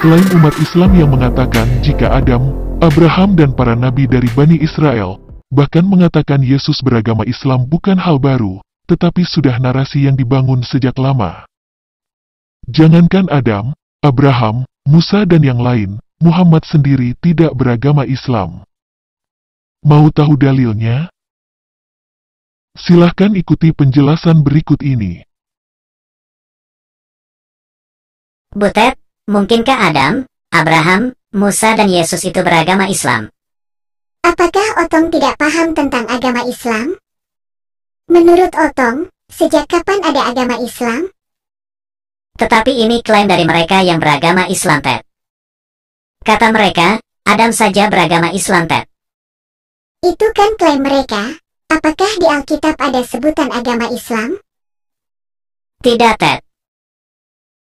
Selain umat Islam yang mengatakan jika Adam, Abraham dan para nabi dari Bani Israel, bahkan mengatakan Yesus beragama Islam bukan hal baru, tetapi sudah narasi yang dibangun sejak lama. Jangankan Adam, Abraham, Musa dan yang lain, Muhammad sendiri tidak beragama Islam. Mau tahu dalilnya? Silahkan ikuti penjelasan berikut ini. Butet, Mungkinkah Adam, Abraham, Musa dan Yesus itu beragama Islam? Apakah Otong tidak paham tentang agama Islam? Menurut Otong, sejak kapan ada agama Islam? Tetapi ini klaim dari mereka yang beragama Islam, Ted. Kata mereka, Adam saja beragama Islam, Ted. Itu kan klaim mereka. Apakah di Alkitab ada sebutan agama Islam? Tidak, Ted.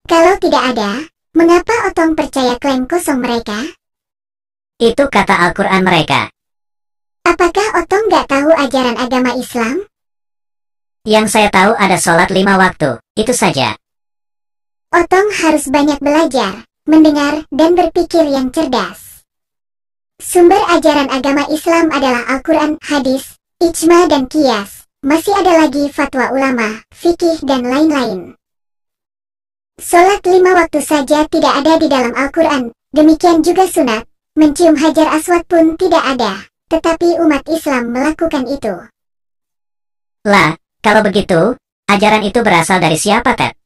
Kalau tidak ada, Mengapa Otong percaya klaim kosong mereka? Itu kata Al-Quran mereka. Apakah Otong nggak tahu ajaran agama Islam? Yang saya tahu ada sholat lima waktu, itu saja. Otong harus banyak belajar, mendengar, dan berpikir yang cerdas. Sumber ajaran agama Islam adalah Al-Quran, hadis, ijma dan kias. Masih ada lagi fatwa ulama, fikih dan lain-lain. Sholat lima waktu saja tidak ada di dalam Al-Quran, demikian juga sunat, mencium hajar aswad pun tidak ada, tetapi umat Islam melakukan itu. Lah, kalau begitu, ajaran itu berasal dari siapa, Ted?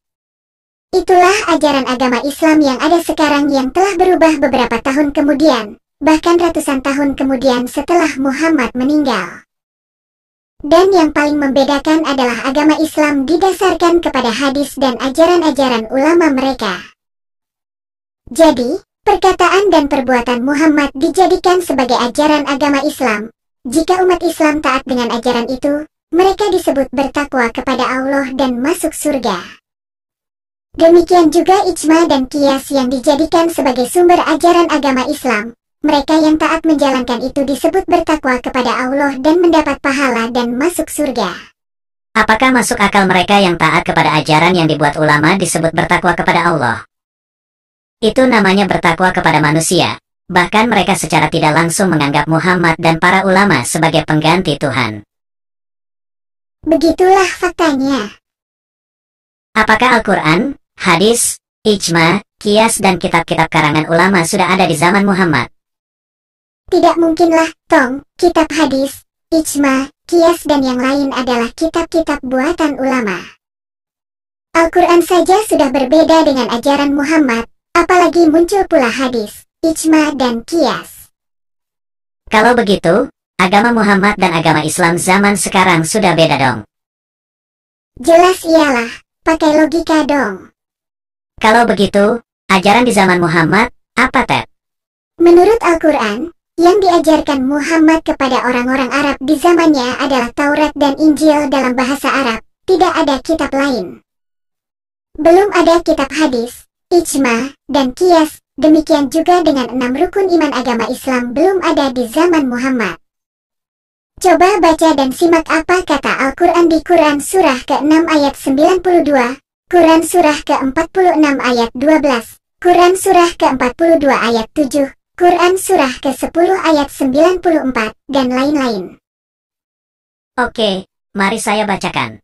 Itulah ajaran agama Islam yang ada sekarang yang telah berubah beberapa tahun kemudian, bahkan ratusan tahun kemudian setelah Muhammad meninggal dan yang paling membedakan adalah agama Islam didasarkan kepada hadis dan ajaran-ajaran ulama mereka. Jadi, perkataan dan perbuatan Muhammad dijadikan sebagai ajaran agama Islam. Jika umat Islam taat dengan ajaran itu, mereka disebut bertakwa kepada Allah dan masuk surga. Demikian juga ijma dan kias yang dijadikan sebagai sumber ajaran agama Islam, mereka yang taat menjalankan itu disebut bertakwa kepada Allah dan mendapat pahala dan masuk surga. Apakah masuk akal mereka yang taat kepada ajaran yang dibuat ulama disebut bertakwa kepada Allah? Itu namanya bertakwa kepada manusia, bahkan mereka secara tidak langsung menganggap Muhammad dan para ulama sebagai pengganti Tuhan. Begitulah faktanya. Apakah Al-Quran, hadis, ijma, kias dan kitab-kitab karangan ulama sudah ada di zaman Muhammad? Tidak mungkinlah, Tong, kitab hadis, ijma, kias dan yang lain adalah kitab-kitab buatan ulama. Al-Quran saja sudah berbeda dengan ajaran Muhammad, apalagi muncul pula hadis, ijma dan kias. Kalau begitu, agama Muhammad dan agama Islam zaman sekarang sudah beda dong. Jelas ialah, pakai logika dong. Kalau begitu, ajaran di zaman Muhammad, apa Ted? Menurut Al-Quran, yang diajarkan Muhammad kepada orang-orang Arab di zamannya adalah Taurat dan Injil dalam bahasa Arab, tidak ada kitab lain. Belum ada kitab hadis, ijma, dan kias, demikian juga dengan enam rukun iman agama Islam belum ada di zaman Muhammad. Coba baca dan simak apa kata Al-Quran di Quran Surah ke-6 ayat 92, Quran Surah ke-46 ayat 12, Quran Surah ke-42 ayat 7, Quran Surah ke-10 ayat 94, dan lain-lain. Oke, mari saya bacakan.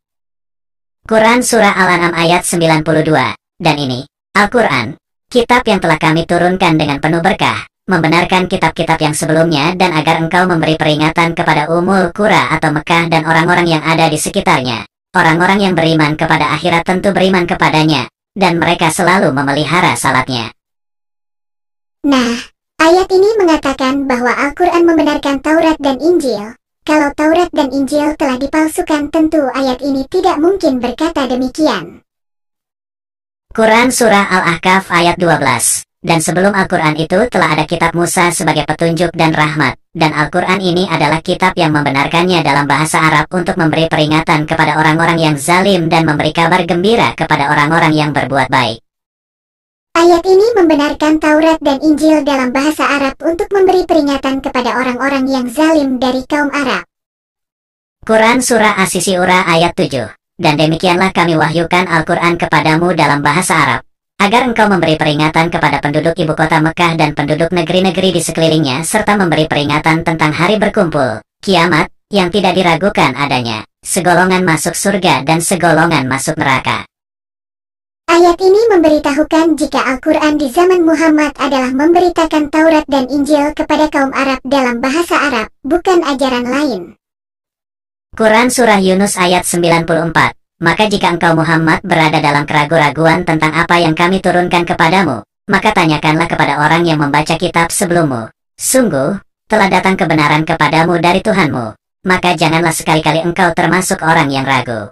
Quran Surah Al-An'am ayat 92, dan ini, Al-Quran, kitab yang telah kami turunkan dengan penuh berkah, membenarkan kitab-kitab yang sebelumnya dan agar engkau memberi peringatan kepada umul kura atau Mekah dan orang-orang yang ada di sekitarnya. Orang-orang yang beriman kepada akhirat tentu beriman kepadanya, dan mereka selalu memelihara salatnya. Nah, Ayat ini mengatakan bahwa Al-Quran membenarkan Taurat dan Injil. Kalau Taurat dan Injil telah dipalsukan tentu ayat ini tidak mungkin berkata demikian. Quran Surah al ahqaf ayat 12 dan sebelum Al-Quran itu telah ada kitab Musa sebagai petunjuk dan rahmat, dan Al-Quran ini adalah kitab yang membenarkannya dalam bahasa Arab untuk memberi peringatan kepada orang-orang yang zalim dan memberi kabar gembira kepada orang-orang yang berbuat baik. Ayat ini membenarkan Taurat dan Injil dalam bahasa Arab untuk memberi peringatan kepada orang-orang yang zalim dari kaum Arab. Quran Surah Asisiura ayat 7 Dan demikianlah kami wahyukan Al-Quran kepadamu dalam bahasa Arab, agar engkau memberi peringatan kepada penduduk ibu kota Mekah dan penduduk negeri-negeri di sekelilingnya serta memberi peringatan tentang hari berkumpul, kiamat, yang tidak diragukan adanya, segolongan masuk surga dan segolongan masuk neraka. Ayat ini memberitahukan jika Al-Quran di zaman Muhammad adalah memberitakan Taurat dan Injil kepada kaum Arab dalam bahasa Arab, bukan ajaran lain. Quran Surah Yunus ayat 94 Maka jika engkau Muhammad berada dalam keraguan-raguan tentang apa yang kami turunkan kepadamu, maka tanyakanlah kepada orang yang membaca kitab sebelummu. Sungguh, telah datang kebenaran kepadamu dari Tuhanmu, maka janganlah sekali-kali engkau termasuk orang yang ragu.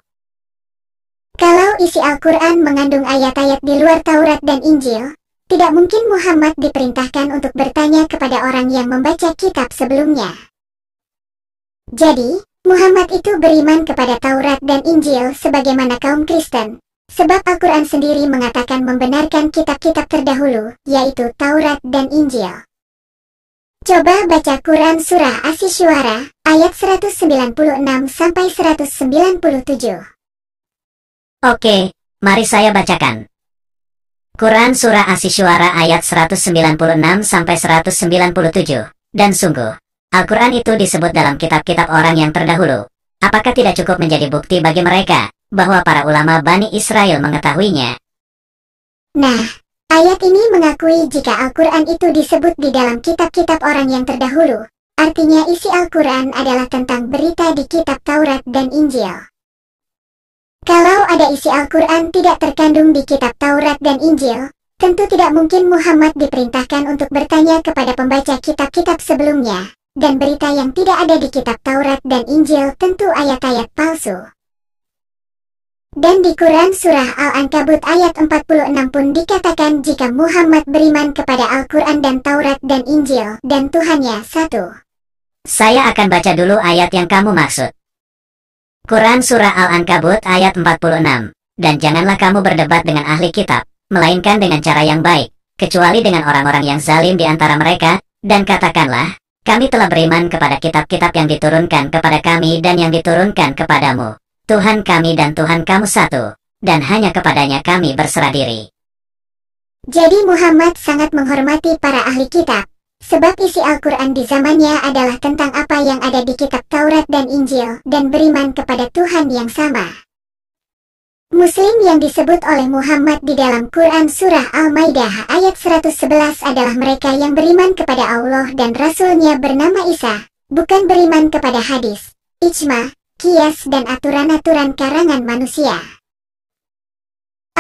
Kalau isi Al-Quran mengandung ayat-ayat di luar Taurat dan Injil, tidak mungkin Muhammad diperintahkan untuk bertanya kepada orang yang membaca kitab sebelumnya. Jadi, Muhammad itu beriman kepada Taurat dan Injil sebagaimana kaum Kristen, sebab Al-Quran sendiri mengatakan membenarkan kitab-kitab terdahulu, yaitu Taurat dan Injil. Coba baca Quran Surah Asy-Syuara, ayat 196-197. Oke, mari saya bacakan. Quran Surah Asyuara ayat 196 sampai 197. Dan sungguh, Al-Quran itu disebut dalam kitab-kitab orang yang terdahulu. Apakah tidak cukup menjadi bukti bagi mereka bahwa para ulama Bani Israel mengetahuinya? Nah, ayat ini mengakui jika Al-Quran itu disebut di dalam kitab-kitab orang yang terdahulu. Artinya isi Al-Quran adalah tentang berita di kitab Taurat dan Injil. Kalau ada isi Al-Quran tidak terkandung di kitab Taurat dan Injil, tentu tidak mungkin Muhammad diperintahkan untuk bertanya kepada pembaca kitab-kitab sebelumnya, dan berita yang tidak ada di kitab Taurat dan Injil tentu ayat-ayat palsu. Dan di Quran Surah Al-Ankabut ayat 46 pun dikatakan jika Muhammad beriman kepada Al-Quran dan Taurat dan Injil dan Tuhannya satu. Saya akan baca dulu ayat yang kamu maksud. Quran Surah Al-Ankabut ayat 46. Dan janganlah kamu berdebat dengan ahli kitab, melainkan dengan cara yang baik, kecuali dengan orang-orang yang zalim di antara mereka, dan katakanlah, kami telah beriman kepada kitab-kitab yang diturunkan kepada kami dan yang diturunkan kepadamu. Tuhan kami dan Tuhan kamu satu, dan hanya kepadanya kami berserah diri. Jadi Muhammad sangat menghormati para ahli kitab. Sebab isi Al-Quran di zamannya adalah tentang apa yang ada di kitab Taurat dan Injil, dan beriman kepada Tuhan yang sama. Muslim yang disebut oleh Muhammad di dalam Quran Surah Al-Maidah ayat 111 adalah mereka yang beriman kepada Allah dan Rasulnya bernama Isa, bukan beriman kepada hadis, ijma, kias dan aturan-aturan karangan manusia.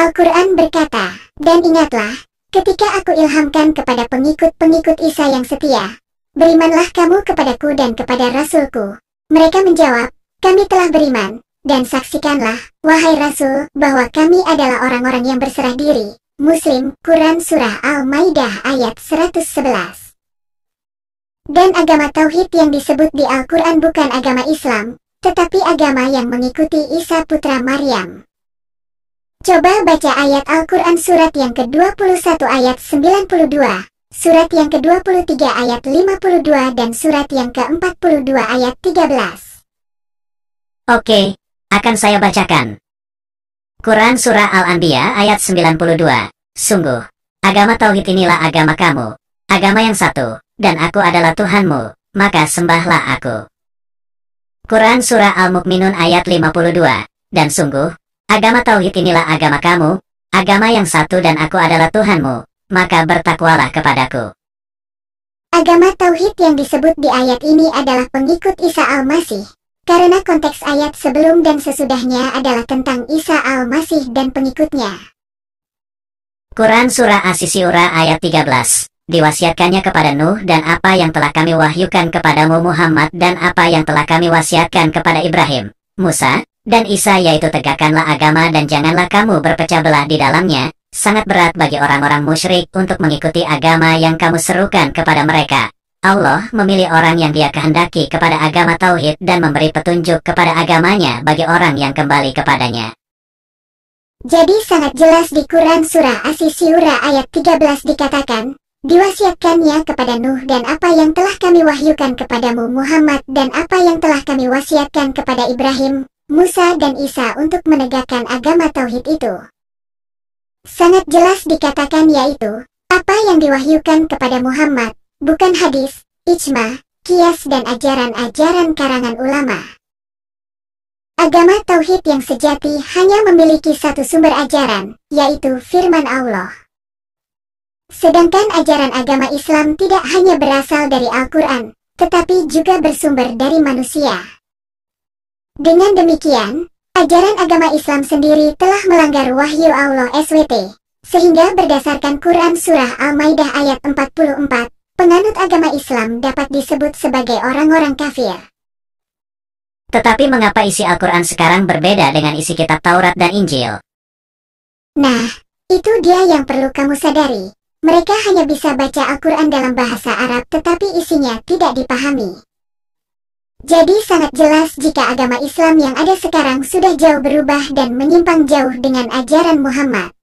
Al-Quran berkata, dan ingatlah, ketika aku ilhamkan kepada pengikut-pengikut Isa yang setia, berimanlah kamu kepadaku dan kepada Rasulku. Mereka menjawab, kami telah beriman, dan saksikanlah, wahai Rasul, bahwa kami adalah orang-orang yang berserah diri. Muslim, Quran Surah Al-Maidah ayat 111 dan agama tauhid yang disebut di Al-Quran bukan agama Islam, tetapi agama yang mengikuti Isa putra Maryam. Coba baca ayat Al-Quran surat yang ke-21 ayat 92, surat yang ke-23 ayat 52 dan surat yang ke-42 ayat 13. Oke, akan saya bacakan. Quran Surah Al-Anbiya ayat 92. Sungguh, agama Tauhid inilah agama kamu, agama yang satu, dan aku adalah Tuhanmu, maka sembahlah aku. Quran Surah Al-Mukminun ayat 52. Dan sungguh, Agama Tauhid inilah agama kamu, agama yang satu dan aku adalah Tuhanmu, maka bertakwalah kepadaku. Agama Tauhid yang disebut di ayat ini adalah pengikut Isa Al-Masih, karena konteks ayat sebelum dan sesudahnya adalah tentang Isa Al-Masih dan pengikutnya. Quran Surah Asisiura ayat 13 Diwasiatkannya kepada Nuh dan apa yang telah kami wahyukan kepadamu Muhammad dan apa yang telah kami wasiatkan kepada Ibrahim, Musa, dan Isa yaitu tegakkanlah agama dan janganlah kamu berpecah belah di dalamnya, sangat berat bagi orang-orang musyrik untuk mengikuti agama yang kamu serukan kepada mereka. Allah memilih orang yang dia kehendaki kepada agama Tauhid dan memberi petunjuk kepada agamanya bagi orang yang kembali kepadanya. Jadi sangat jelas di Quran Surah Asy-Syura ayat 13 dikatakan, Diwasiatkannya kepada Nuh dan apa yang telah kami wahyukan kepadamu Muhammad dan apa yang telah kami wasiatkan kepada Ibrahim, Musa dan Isa untuk menegakkan agama tauhid itu. Sangat jelas dikatakan yaitu, apa yang diwahyukan kepada Muhammad, bukan hadis, ijma, kias dan ajaran-ajaran karangan ulama. Agama tauhid yang sejati hanya memiliki satu sumber ajaran, yaitu firman Allah. Sedangkan ajaran agama Islam tidak hanya berasal dari Al-Quran, tetapi juga bersumber dari manusia. Dengan demikian, ajaran agama Islam sendiri telah melanggar wahyu Allah SWT. Sehingga berdasarkan Quran Surah Al-Maidah ayat 44, penganut agama Islam dapat disebut sebagai orang-orang kafir. Tetapi mengapa isi Al-Quran sekarang berbeda dengan isi kitab Taurat dan Injil? Nah, itu dia yang perlu kamu sadari. Mereka hanya bisa baca Al-Quran dalam bahasa Arab tetapi isinya tidak dipahami. Jadi sangat jelas jika agama Islam yang ada sekarang sudah jauh berubah dan menyimpang jauh dengan ajaran Muhammad.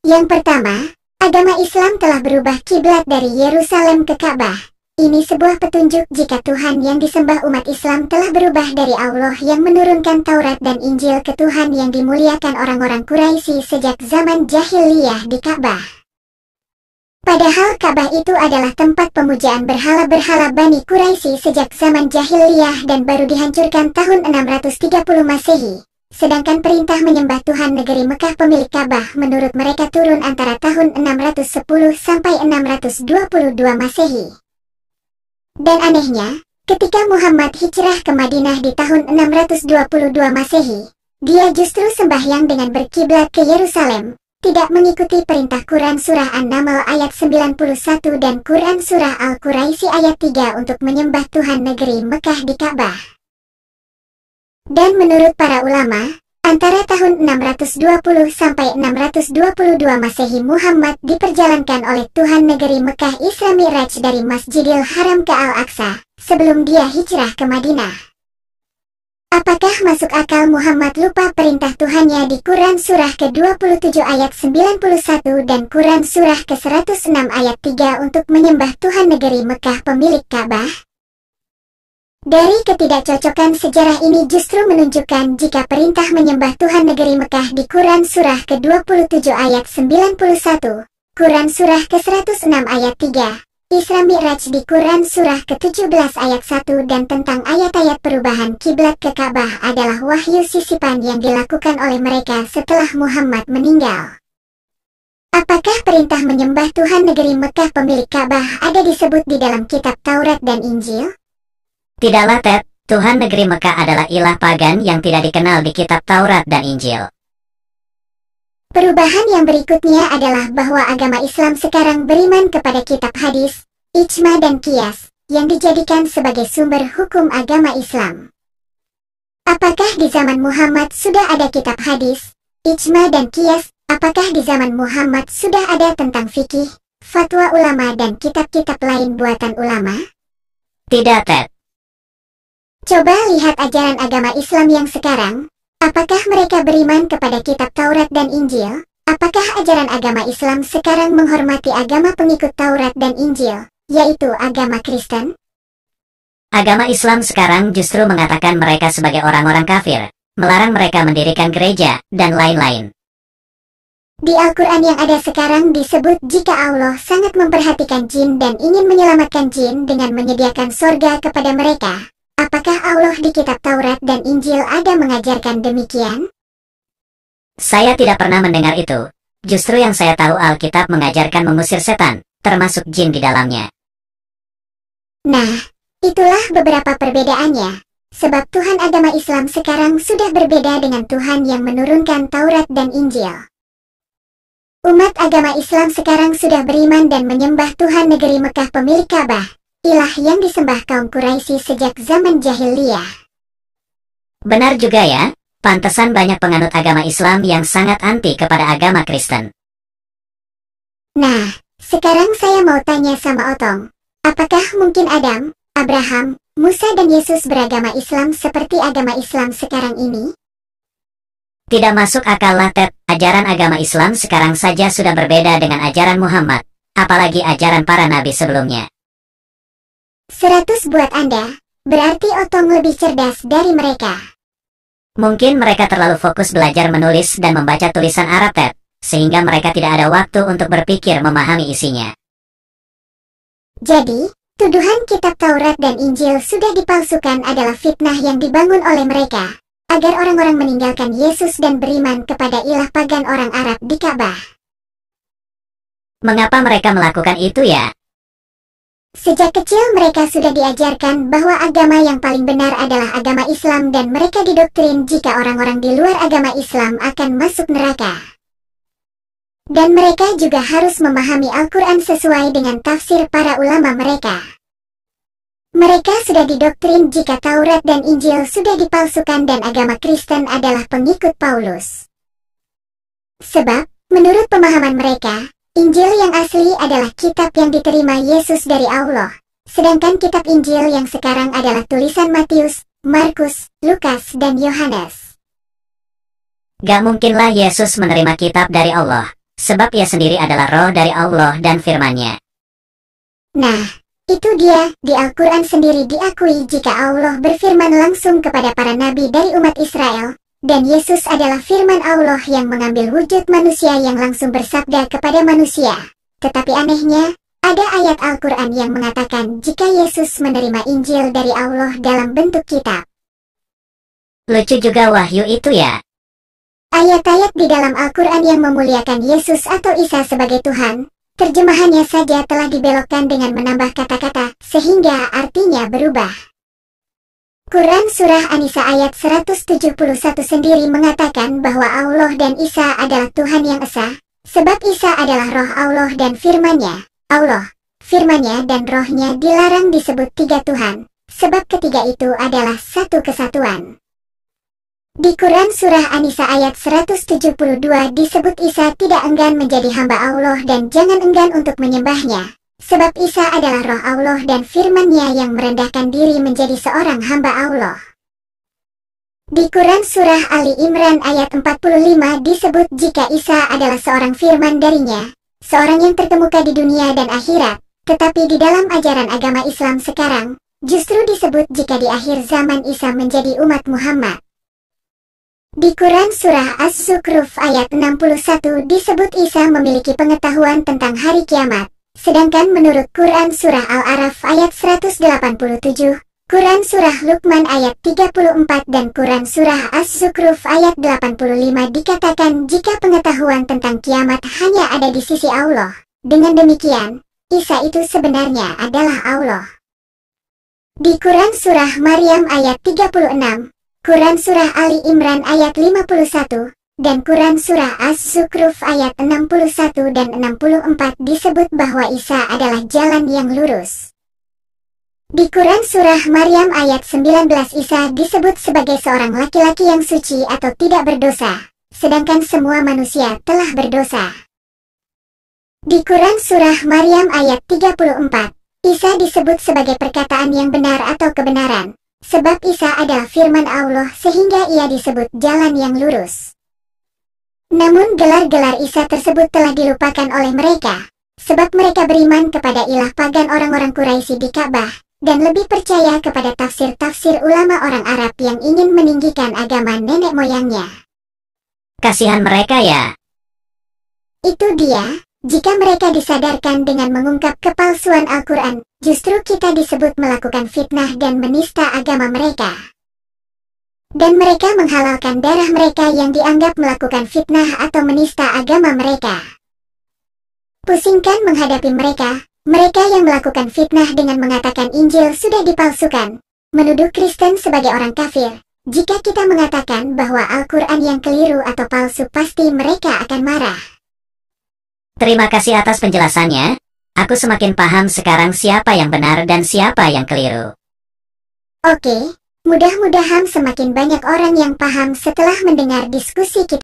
Yang pertama, agama Islam telah berubah kiblat dari Yerusalem ke Ka'bah. Ini sebuah petunjuk jika Tuhan yang disembah umat Islam telah berubah dari Allah yang menurunkan Taurat dan Injil ke Tuhan yang dimuliakan orang-orang Quraisy sejak zaman jahiliyah di Ka'bah. Padahal Ka'bah itu adalah tempat pemujaan berhala-berhala Bani Quraisy sejak zaman jahiliyah dan baru dihancurkan tahun 630 Masehi. Sedangkan perintah menyembah Tuhan negeri Mekah pemilik Ka'bah menurut mereka turun antara tahun 610 sampai 622 Masehi. Dan anehnya, ketika Muhammad hijrah ke Madinah di tahun 622 Masehi, dia justru sembahyang dengan berkiblat ke Yerusalem, tidak mengikuti perintah Quran Surah An-Naml ayat 91 dan Quran Surah Al-Quraisy ayat 3 untuk menyembah Tuhan negeri Mekah di Ka'bah. Dan menurut para ulama, antara tahun 620 sampai 622 Masehi Muhammad diperjalankan oleh Tuhan negeri Mekah Isra Mi'raj dari Masjidil Haram ke Al-Aqsa, sebelum dia hijrah ke Madinah. Apakah masuk akal Muhammad lupa perintah Tuhannya di Quran Surah ke-27 ayat 91 dan Quran Surah ke-106 ayat 3 untuk menyembah Tuhan negeri Mekah pemilik Ka'bah? Dari ketidakcocokan sejarah ini justru menunjukkan jika perintah menyembah Tuhan negeri Mekah di Quran Surah ke-27 ayat 91, Quran Surah ke-106 ayat 3, Isra Miraj di Quran Surah ke-17 ayat 1 dan tentang ayat-ayat perubahan kiblat ke Ka'bah adalah wahyu sisipan yang dilakukan oleh mereka setelah Muhammad meninggal. Apakah perintah menyembah Tuhan negeri Mekah pemilik Ka'bah ada disebut di dalam kitab Taurat dan Injil? Tidaklah, Ted. Tuhan negeri Mekah adalah ilah pagan yang tidak dikenal di kitab Taurat dan Injil. Perubahan yang berikutnya adalah bahwa agama Islam sekarang beriman kepada kitab hadis, ijma dan kias, yang dijadikan sebagai sumber hukum agama Islam. Apakah di zaman Muhammad sudah ada kitab hadis, ijma dan kias? Apakah di zaman Muhammad sudah ada tentang fikih, fatwa ulama dan kitab-kitab lain buatan ulama? Tidak, Ted. Coba lihat ajaran agama Islam yang sekarang, Apakah mereka beriman kepada kitab Taurat dan Injil? Apakah ajaran agama Islam sekarang menghormati agama pengikut Taurat dan Injil, yaitu agama Kristen? Agama Islam sekarang justru mengatakan mereka sebagai orang-orang kafir, melarang mereka mendirikan gereja, dan lain-lain. Di Al-Quran yang ada sekarang disebut jika Allah sangat memperhatikan jin dan ingin menyelamatkan jin dengan menyediakan surga kepada mereka, Apakah Allah di kitab Taurat dan Injil ada mengajarkan demikian? Saya tidak pernah mendengar itu. Justru yang saya tahu Alkitab mengajarkan mengusir setan, termasuk jin di dalamnya. Nah, itulah beberapa perbedaannya. Sebab Tuhan agama Islam sekarang sudah berbeda dengan Tuhan yang menurunkan Taurat dan Injil. Umat agama Islam sekarang sudah beriman dan menyembah Tuhan negeri Mekah pemilik Ka'bah, ilah yang disembah kaum Quraisy sejak zaman jahiliyah. Benar juga ya, pantesan banyak penganut agama Islam yang sangat anti kepada agama Kristen. Nah, sekarang saya mau tanya sama Otong, apakah mungkin Adam, Abraham, Musa dan Yesus beragama Islam seperti agama Islam sekarang ini? Tidak masuk akal lah Ted, ajaran agama Islam sekarang saja sudah berbeda dengan ajaran Muhammad, apalagi ajaran para nabi sebelumnya. 100 buat Anda, berarti Otong lebih cerdas dari mereka. Mungkin mereka terlalu fokus belajar menulis dan membaca tulisan Arab Ted, sehingga mereka tidak ada waktu untuk berpikir memahami isinya. Jadi, tuduhan kitab Taurat dan Injil sudah dipalsukan adalah fitnah yang dibangun oleh mereka, agar orang-orang meninggalkan Yesus dan beriman kepada ilah pagan orang Arab di Ka'bah. Mengapa mereka melakukan itu ya? Sejak kecil mereka sudah diajarkan bahwa agama yang paling benar adalah agama Islam dan mereka didoktrin jika orang-orang di luar agama Islam akan masuk neraka. Dan mereka juga harus memahami Al-Quran sesuai dengan tafsir para ulama mereka. Mereka sudah didoktrin jika Taurat dan Injil sudah dipalsukan dan agama Kristen adalah pengikut Paulus. Sebab, menurut pemahaman mereka, Injil yang asli adalah kitab yang diterima Yesus dari Allah. Sedangkan kitab Injil yang sekarang adalah tulisan Matius, Markus, Lukas, dan Yohanes. Gak mungkinlah Yesus menerima kitab dari Allah, sebab ia sendiri adalah roh dari Allah dan Firman-Nya. Nah, itu dia, di Al-Quran sendiri diakui jika Allah berfirman langsung kepada para nabi dari umat Israel, dan Yesus adalah firman Allah yang mengambil wujud manusia yang langsung bersabda kepada manusia. Tetapi anehnya, ada ayat Al-Quran yang mengatakan jika Yesus menerima Injil dari Allah dalam bentuk kitab. Lucu juga wahyu itu ya. Ayat-ayat di dalam Al-Quran yang memuliakan Yesus atau Isa sebagai Tuhan, terjemahannya saja telah dibelokkan dengan menambah kata-kata, sehingga artinya berubah. Quran Surah Anisa ayat 171 sendiri mengatakan bahwa Allah dan Isa adalah Tuhan yang Esa, sebab Isa adalah roh Allah dan firmannya, Allah, firmannya dan rohnya dilarang disebut tiga Tuhan, sebab ketiga itu adalah satu kesatuan. Di Quran Surah Anisa ayat 172 disebut Isa tidak enggan menjadi hamba Allah dan jangan enggan untuk menyembahnya, Sebab Isa adalah roh Allah dan Firman-Nya yang merendahkan diri menjadi seorang hamba Allah. Di Quran Surah Ali Imran ayat 45 disebut jika Isa adalah seorang firman darinya, seorang yang terkemuka di dunia dan akhirat, tetapi di dalam ajaran agama Islam sekarang, justru disebut jika di akhir zaman Isa menjadi umat Muhammad. Di Quran Surah as sukruf ayat 61 disebut Isa memiliki pengetahuan tentang hari kiamat, Sedangkan menurut Quran Surah Al-Araf ayat 187, Quran Surah Luqman ayat 34 dan Quran Surah As-Zukruf ayat 85 dikatakan jika pengetahuan tentang kiamat hanya ada di sisi Allah. Dengan demikian, Isa itu sebenarnya adalah Allah. Di Quran Surah Maryam ayat 36, Quran Surah Ali Imran ayat 51, dan Quran Surah as sukruf ayat 61 dan 64 disebut bahwa Isa adalah jalan yang lurus. Di Quran Surah Maryam ayat 19 Isa disebut sebagai seorang laki-laki yang suci atau tidak berdosa, sedangkan semua manusia telah berdosa. Di Quran Surah Maryam ayat 34, Isa disebut sebagai perkataan yang benar atau kebenaran, sebab Isa adalah firman Allah sehingga ia disebut jalan yang lurus. Namun gelar-gelar Isa tersebut telah dilupakan oleh mereka, sebab mereka beriman kepada ilah pagan orang-orang Quraisy di Ka'bah, dan lebih percaya kepada tafsir-tafsir ulama orang Arab yang ingin meninggikan agama nenek moyangnya. Kasihan mereka ya. Itu dia, jika mereka disadarkan dengan mengungkap kepalsuan Al-Quran, justru kita disebut melakukan fitnah dan menista agama mereka dan mereka menghalalkan darah mereka yang dianggap melakukan fitnah atau menista agama mereka. Pusingkan menghadapi mereka, mereka yang melakukan fitnah dengan mengatakan Injil sudah dipalsukan, menuduh Kristen sebagai orang kafir. Jika kita mengatakan bahwa Al-Quran yang keliru atau palsu pasti mereka akan marah. Terima kasih atas penjelasannya. Aku semakin paham sekarang siapa yang benar dan siapa yang keliru. Oke, okay. Mudah-mudahan semakin banyak orang yang paham setelah mendengar diskusi kita.